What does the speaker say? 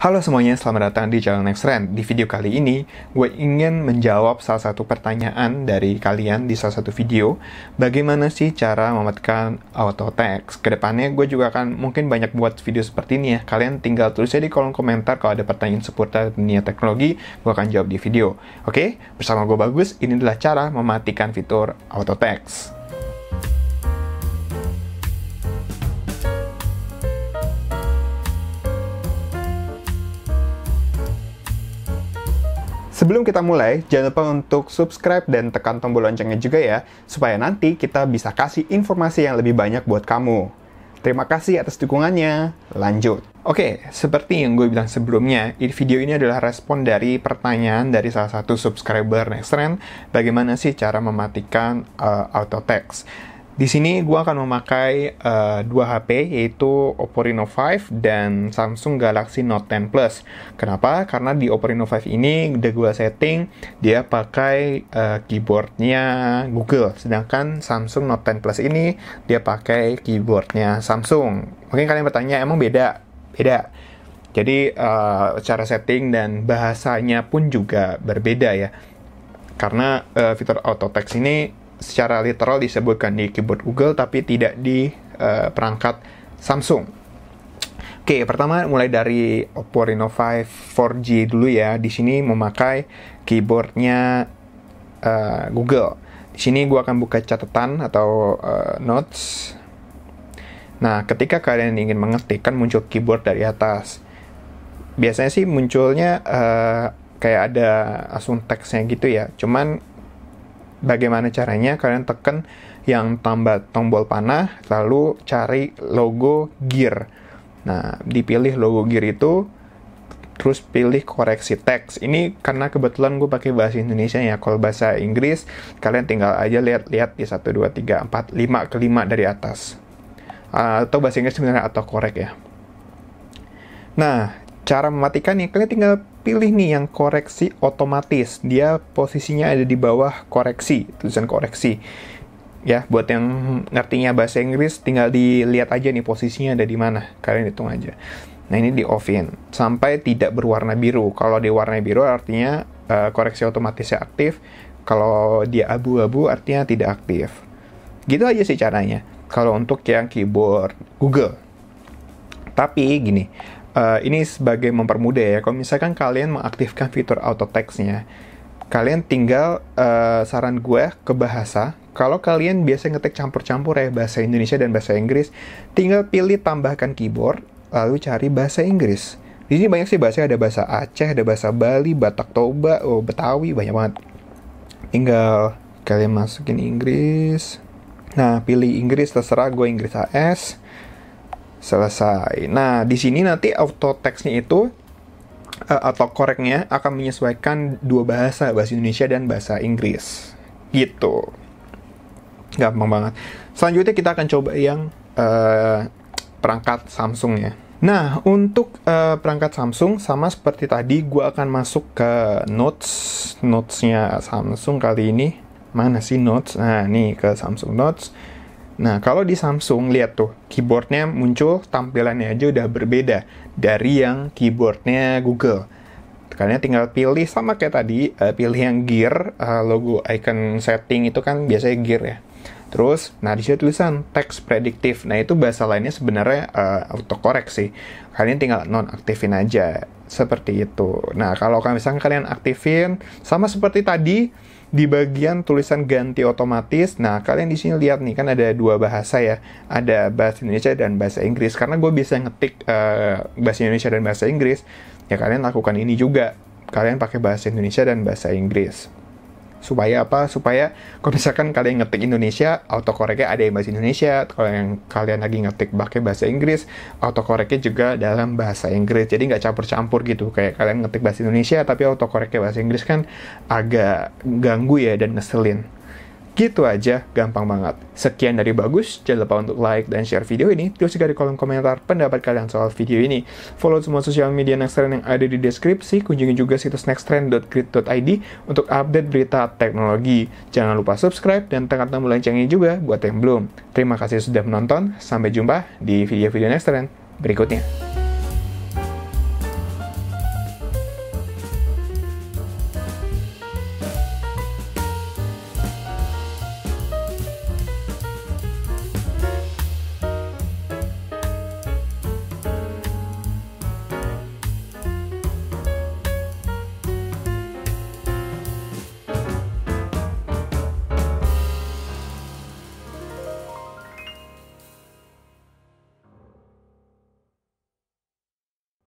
Halo semuanya, selamat datang di channel Next Trend. Di video kali ini, gue ingin menjawab salah satu pertanyaan dari kalian di salah satu video, bagaimana sih cara mematikan auto text? Kedepannya gue juga akan mungkin banyak buat video seperti ini ya. Kalian tinggal tulis di kolom komentar kalau ada pertanyaan seputar dunia teknologi, gue akan jawab di video. Oke, bersama gue Bagus, ini adalah cara mematikan fitur auto text. Sebelum kita mulai, jangan lupa untuk subscribe dan tekan tombol loncengnya juga ya, supaya nanti kita bisa kasih informasi yang lebih banyak buat kamu. Terima kasih atas dukungannya. Lanjut. Oke, seperti yang gue bilang sebelumnya, video ini adalah respon dari pertanyaan dari salah satu subscriber Nextrend, bagaimana sih cara mematikan uh, eh, auto text. Di sini gue akan memakai uh, dua HP yaitu Oppo Reno 5 dan Samsung Galaxy Note 10 Plus. Kenapa? Karena di Oppo Reno 5 ini udah gue setting dia pakai uh, keyboardnya Google, sedangkan Samsung Note 10 Plus ini dia pakai keyboardnya Samsung. Mungkin kalian bertanya emang beda? Beda. Jadi uh, cara setting dan bahasanya pun juga berbeda ya. Karena uh, fitur auto text ini secara literal disebutkan di keyboard Google tapi tidak di uh, perangkat Samsung. Oke, pertama mulai dari Oppo Reno 5 4G dulu ya. Di sini memakai keyboardnya uh, Google. Di sini gue akan buka catatan atau uh, notes. Nah, ketika kalian ingin mengetik kan muncul keyboard dari atas. Biasanya sih munculnya uh, kayak ada asum teksnya gitu ya. Cuman bagaimana caranya kalian tekan yang tambah tombol panah lalu cari logo gear nah dipilih logo gear itu terus pilih koreksi teks ini karena kebetulan gue pakai bahasa Indonesia ya kalau bahasa Inggris kalian tinggal aja lihat-lihat di 1, 2, 3, 4, 5 kelima dari atas atau bahasa Inggris sebenarnya atau korek ya nah cara mematikannya kalian tinggal pilih nih yang koreksi otomatis dia posisinya ada di bawah koreksi tulisan koreksi ya buat yang ngertinya bahasa Inggris tinggal dilihat aja nih posisinya ada di mana kalian hitung aja nah ini di offin sampai tidak berwarna biru kalau di warna biru artinya uh, koreksi otomatisnya aktif kalau dia abu-abu artinya tidak aktif gitu aja sih caranya kalau untuk yang keyboard Google tapi gini uh, ini sebagai mempermudah ya. Kalau misalkan kalian mengaktifkan fitur auto text-nya, kalian tinggal uh, saran gue ke bahasa. Kalau kalian biasa ngetik campur-campur ya bahasa Indonesia dan bahasa Inggris, tinggal pilih tambahkan keyboard lalu cari bahasa Inggris. Di sini banyak sih bahasa ada bahasa Aceh, ada bahasa Bali, Batak Toba, oh, Betawi banyak banget. Tinggal kalian masukin Inggris. Nah, pilih Inggris terserah gue Inggris AS selesai. Nah, di sini nanti auto teksnya itu uh, atau koreknya akan menyesuaikan dua bahasa, bahasa Indonesia dan bahasa Inggris. Gitu. Gampang banget. Selanjutnya kita akan coba yang uh, perangkat Samsung ya. Nah, untuk uh, perangkat Samsung sama seperti tadi gua akan masuk ke notes, notes-nya Samsung kali ini. Mana sih notes? Nah, nih ke Samsung Notes Nah, kalau di Samsung, lihat tuh, keyboardnya muncul tampilannya aja udah berbeda dari yang keyboardnya Google. Kalian tinggal pilih sama kayak tadi, uh, pilih yang gear, uh, logo icon setting itu kan biasanya gear ya. Terus, nah di situ tulisan teks prediktif. Nah, itu bahasa lainnya sebenarnya uh, autocorrect sih. Kalian tinggal nonaktifin aja seperti itu. Nah, kalau misalnya kalian aktifin sama seperti tadi di bagian tulisan ganti otomatis. Nah, kalian di sini lihat nih kan ada dua bahasa ya. Ada bahasa Indonesia dan bahasa Inggris. Karena gue bisa ngetik uh, bahasa Indonesia dan bahasa Inggris, ya kalian lakukan ini juga. Kalian pakai bahasa Indonesia dan bahasa Inggris supaya apa supaya kalau misalkan kalian ngetik Indonesia auto koreknya ada yang bahasa Indonesia kalau yang kalian lagi ngetik pakai bahasa Inggris auto koreknya juga dalam bahasa Inggris jadi nggak campur-campur gitu kayak kalian ngetik bahasa Indonesia tapi auto koreknya bahasa Inggris kan agak ganggu ya dan ngeselin Gitu aja, gampang banget. Sekian dari Bagus, jangan lupa untuk like dan share video ini. Terus juga di kolom komentar pendapat kalian soal video ini. Follow semua sosial media Next Trend yang ada di deskripsi, kunjungi juga situs nexttrend.grid.id untuk update berita teknologi. Jangan lupa subscribe dan tekan tombol loncengnya juga buat yang belum. Terima kasih sudah menonton, sampai jumpa di video-video Next Trend berikutnya.